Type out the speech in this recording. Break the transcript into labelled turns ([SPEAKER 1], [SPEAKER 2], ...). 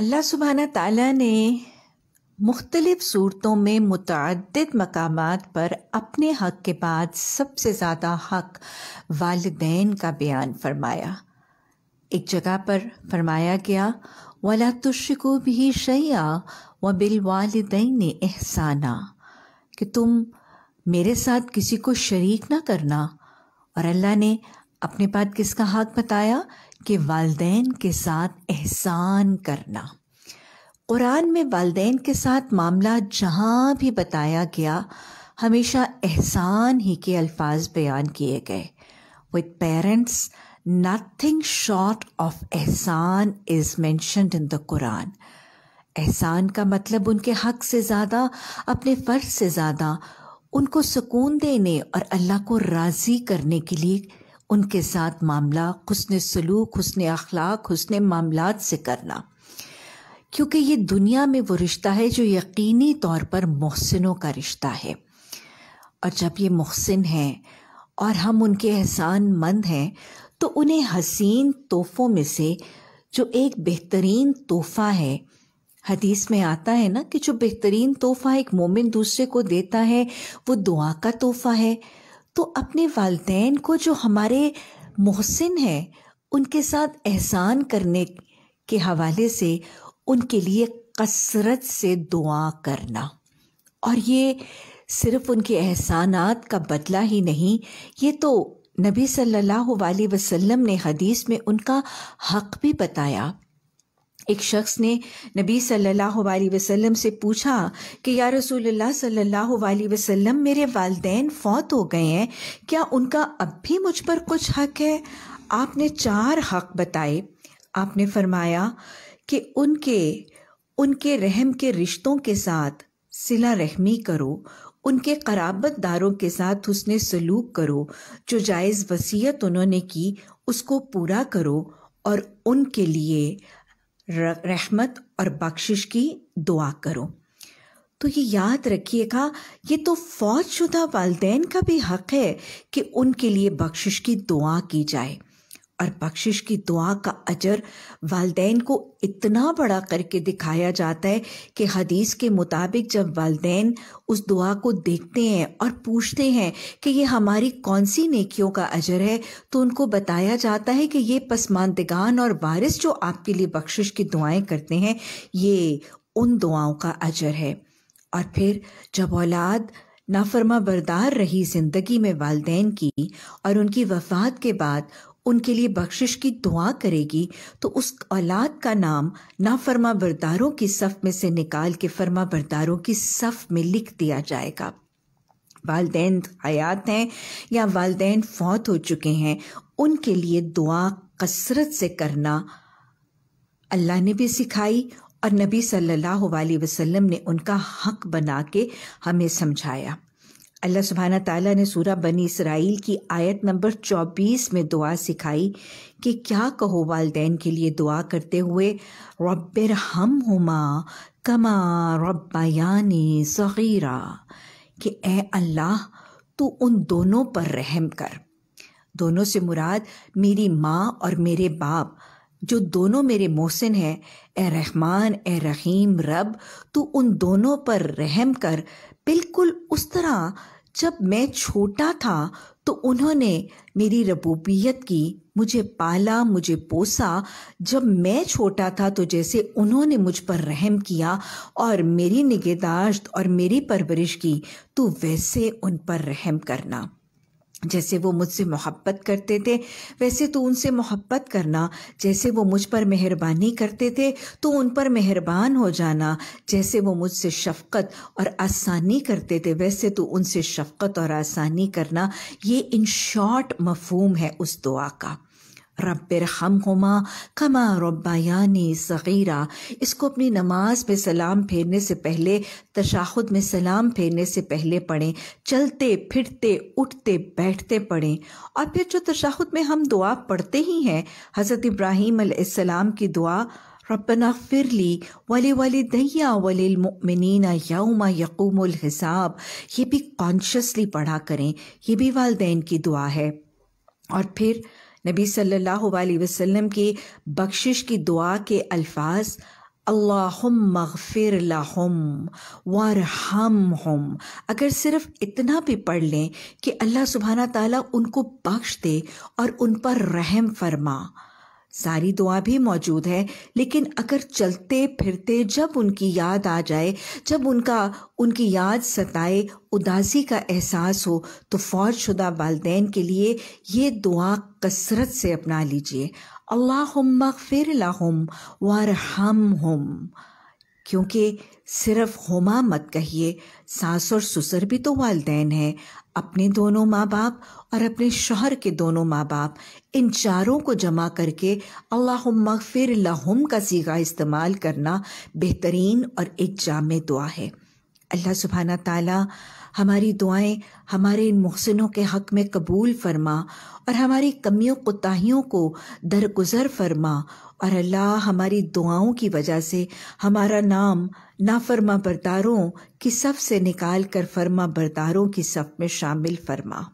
[SPEAKER 1] अल्लाह सुबहाना ताला ने मुख्तलिफ़ सूरतों में मतद मकाम पर अपने हक़ के बाद सबसे ज़्यादा हक़ वालदे का बयान फरमाया एक जगह पर फरमाया गया वाला तुशको भी शैया व बिल ने एहसाना कि तुम मेरे साथ किसी को शरीक ना करना और अल्लाह ने अपने बाद किसका हक़ बताया कि वालदेन के साथ एहसान करना कुरान में वालदेन के साथ मामला जहाँ भी बताया गया हमेशा एहसान ही के अल्फाज बयान किए गए with parents nothing short of ehsan is mentioned in the Quran एहसान का मतलब उनके हक से ज़्यादा अपने फ़र्ज से ज़्यादा उनको सुकून देने और अल्लाह को राज़ी करने के लिए उनके साथ मामला हसन सलूक हसन अखलाक हसन मामला से करना क्योंकि ये दुनिया में वो रिश्ता है जो यकीनी तौर पर मोहसिनों का रिश्ता है और जब ये मोहसिन हैं और हम उनके एहसान मंद हैं तो उन्हें हसीन तोहफ़ों में से जो एक बेहतरीन तोहफ़ा है हदीस में आता है ना कि जो बेहतरीन तोहफ़ा एक मोमिन दूसरे को देता है वो दुआ का तोहफ़ा है तो अपने वालदेन को जो हमारे मोहसिन हैं उनके साथ एहसान करने के हवाले से उनके लिए कसरत से दुआ करना और ये सिर्फ उनके एहसानात का बदला ही नहीं ये तो नबी सल्लल्लाहु अलैहि वसल्लम ने हदीस में उनका हक भी बताया एक शख्स ने नबी सल्लल्लाहु अलैहि वसल्लम से पूछा कि या रसूल सल्लल्लाहु अलैहि वसल्लम मेरे वालदेन फौत हो गए हैं क्या उनका अब भी मुझ पर कुछ हक है आपने चार हक बताए आपने फरमाया कि उनके उनके रहम के रिश्तों के साथ सिला रहमी करो उनके कराबत दारों के साथ उसने सलूक करो जो जायज़ वसीयत उन्होंने की उसको पूरा करो और उनके लिए रहमत और बख्शिश की दुआ करो तो ये याद रखिएगा ये तो फौजशुदा वालदेन का भी हक है कि उनके लिए बख्शिश की दुआ की जाए और बख्शिश की दुआ का अजर वालदे को इतना बड़ा करके दिखाया जाता है कि हदीस के मुताबिक जब वालदे उस दुआ को देखते हैं और पूछते हैं कि ये हमारी कौन सी नेकियों का अजर है तो उनको बताया जाता है कि ये पसमानदगान और वारिस जो आपके लिए बख्शिश की दुआएं करते हैं ये उन दुआओं का अजर है और फिर जब औलाद नाफरमा बरदार रही ज़िंदगी में वालदेन की और उनकी वफात के बाद उनके लिए बख्शिश की दुआ करेगी तो उस औलाद का नाम नाफर्मा बरदारों की सफ़ में से निकाल के फर्मा बरदारों की सफ़ में लिख दिया जाएगा वालदेन हयात हैं या वालदेन फौत हो चुके हैं उनके लिए दुआ कसरत से करना अल्लाह ने भी सिखाई और नबी सल्लल्लाहु अलैहि वसल्लम ने उनका हक बना के हमें समझाया अल्लाह सुबहाना तला ने सूरा बनी इसराइल की आयत नंबर 24 में दुआ सिखाई कि क्या कहो वाले के लिए दुआ करते हुए रब्बिर हम हुमा कमा रबानी सगीरा कि ए अल्लाह तू उन दोनों पर रहम कर दोनों से मुराद मेरी माँ और मेरे बाप जो दोनों मेरे मोहसिन हैं ए रहमान ए रहीम रब तू उन दोनों पर रहम कर बिल्कुल उस तरह जब मैं छोटा था तो उन्होंने मेरी रबूबियत की मुझे पाला मुझे पोसा जब मैं छोटा था तो जैसे उन्होंने मुझ पर रहम किया और मेरी निगहदाश्त और मेरी परवरिश की तो वैसे उन पर रहम करना जैसे वो मुझसे मोहब्बत करते थे वैसे तो उनसे मोहब्बत करना जैसे वो मुझ पर मेहरबानी करते थे तो उन पर मेहरबान हो जाना जैसे वो मुझसे शफ़क़त और आसानी करते थे वैसे तो उनसे शफ़क़त और आसानी करना ये इन शॉर्ट मफहम है उस दुआ का रब रखम हमा कमा रब्बायानी सगीरा इसको अपनी नमाज में सलाम फेरने से पहले तशाहुद में सलाम फेरने से पहले पढ़ें चलते फिरते उठते बैठते पढ़ें और फिर जो तशाहुद में हम दुआ पढ़ते ही हैं हज़रत इब्राहिम अलैहिस्सलाम की दुआ रबना फिर ली वाले वाले दैया वलिलमिन यौमा यकूमुल हिसाब ये भी कॉन्शसली पढ़ा करें ये भी वालदेन की दुआ है और फिर नबी सल्लल्लाहु अलैहि वसल्लम की बख्शिश की दुआ के अल्फाज अल्लाहमगफिर लाहम वरहम हम अगर सिर्फ इतना भी पढ़ लें कि अल्लाह सुबहाना ताला उनको बख्श दे और उन पर रहम फरमा सारी दुआ भी मौजूद है लेकिन अगर चलते फिरते जब उनकी याद आ जाए जब उनका उनकी याद सताए उदासी का एहसास हो तो फौजशुदा वालदे के लिए ये दुआ कसरत से अपना लीजिए अल्लाह फिर लाहम वारहम हम क्योंकि सिर्फ होमा मत कहिए सास और ससुर भी तो वालदेन हैं अपने दोनों माँ बाप और अपने शहर के दोनों माँ बाप इन चारों को जमा करके अल्लाह मगफिर लहुम का सीगा इस्तेमाल करना बेहतरीन और एक जाम दुआ है अल्लाह सुबहाना ताला हमारी दुआएं हमारे इन मुहसिनों के हक में कबूल फरमा और हमारी कमियों कोताहियों को दरगुजर फरमा और अल्लाह हमारी दुआओं की वजह से हमारा नाम नाफरमा बरदारों की सफ़ से निकाल कर फर्मा बरदारों की सफ़ में शामिल फरमा